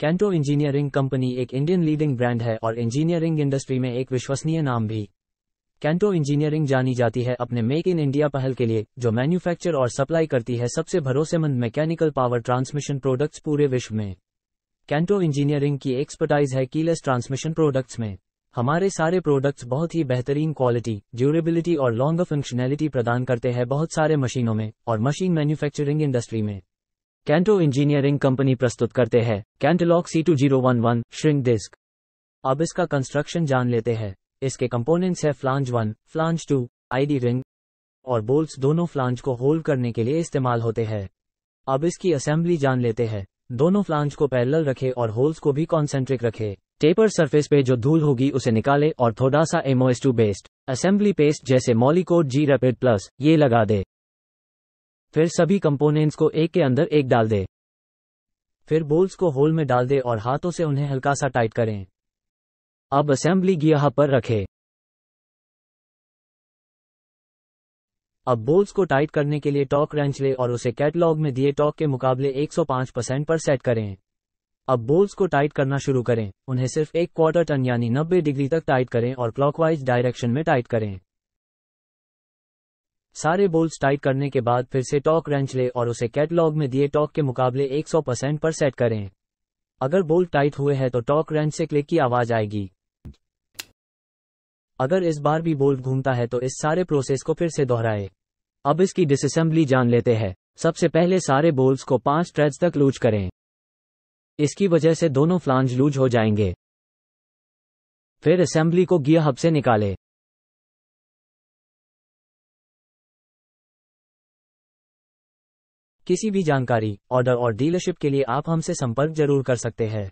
canto engineering company एक Indian leading brand है और इंजीनियरिंग इंडस्ट्री में एक विश्वसनीय नाम भी कैंटो इंजीनियरिंग जानी जाती है अपने मेक इन इंडिया पहल के लिए जो मैन्युफैक्चर और सप्लाई करती है सबसे भरोसेमंद मैकेनिकल पावर ट्रांसमिशन प्रोडक्ट्स पूरे विश्व में कैंटो इंजीनियरिंग की एक्सपर्टाइज है कीलेस ट्रांसमिशन प्रोडक्ट्स में हमारे सारे प्रोडक्ट्स बहुत ही बेहतरीन क्वालिटी ड्यूरेबिलिटी और लॉन्ग फंक्शनैलिटी प्रदान करते हैं बहुत सारे मशीनों में और मशीन मैन्युफैक्चरिंग इंडस्ट्री में कैंटो इंजीनियरिंग कंपनी प्रस्तुत करते हैं Cantolock C two zero one one shrink disc अब इसका कंस्ट्रक्शन जान लेते हैं इसके कंपोनेंट्स है flange one flange two ID ring और बोल्ट्स दोनों फ्लांज को होल्ड करने के लिए इस्तेमाल होते हैं अब इसकी असेंबली जान लेते हैं दोनों फ्लांज को पैरेलल रखे और होल्स को भी कॉन्सेंट्रिक रखे टेपर सरफेस पे जो धूल होगी उसे निकाले और थोड़ा सा MoS two based assembly paste जैसे मॉलिकोड जी रेपिड प्लस ये लगा दे फिर सभी कंपोनेंट्स को एक के अंदर एक डाल दे फिर बोल्स को होल में डाल दे और हाथों से उन्हें हल्का सा टाइट करें अब असेंबली गियर पर रखें अब बोल्स को टाइट करने के लिए टॉक रेंच ले और उसे कैटलॉग में दिए टॉक के मुकाबले 105 परसेंट पर सेट करें अब बोल्स को टाइट करना शुरू करें उन्हें सिर्फ एक क्वार्टर टन यानी 90 डिग्री तक टाइट करें और क्लॉकवाइज डायरेक्शन में टाइट करें सारे बोल्स टाइट करने के बाद फिर से टॉक रेंच ले और उसे कैटलॉग में दिए टॉक के मुकाबले 100 परसेंट पर सेट करें अगर बोल्ट टाइट हुए हैं तो टॉक रेंच से क्लिक की आवाज आएगी अगर इस बार भी बोल्ट घूमता है तो इस सारे प्रोसेस को फिर से दोहराए अब इसकी डिसअसेंबली जान लेते हैं सबसे पहले सारे बोल्स को पांच ट्रेड तक लूज करें इसकी वजह से दोनों फ्लांज लूज हो जाएंगे फिर असेंबली को गियर हब से निकालें किसी भी जानकारी ऑर्डर और डीलरशिप के लिए आप हमसे संपर्क जरूर कर सकते हैं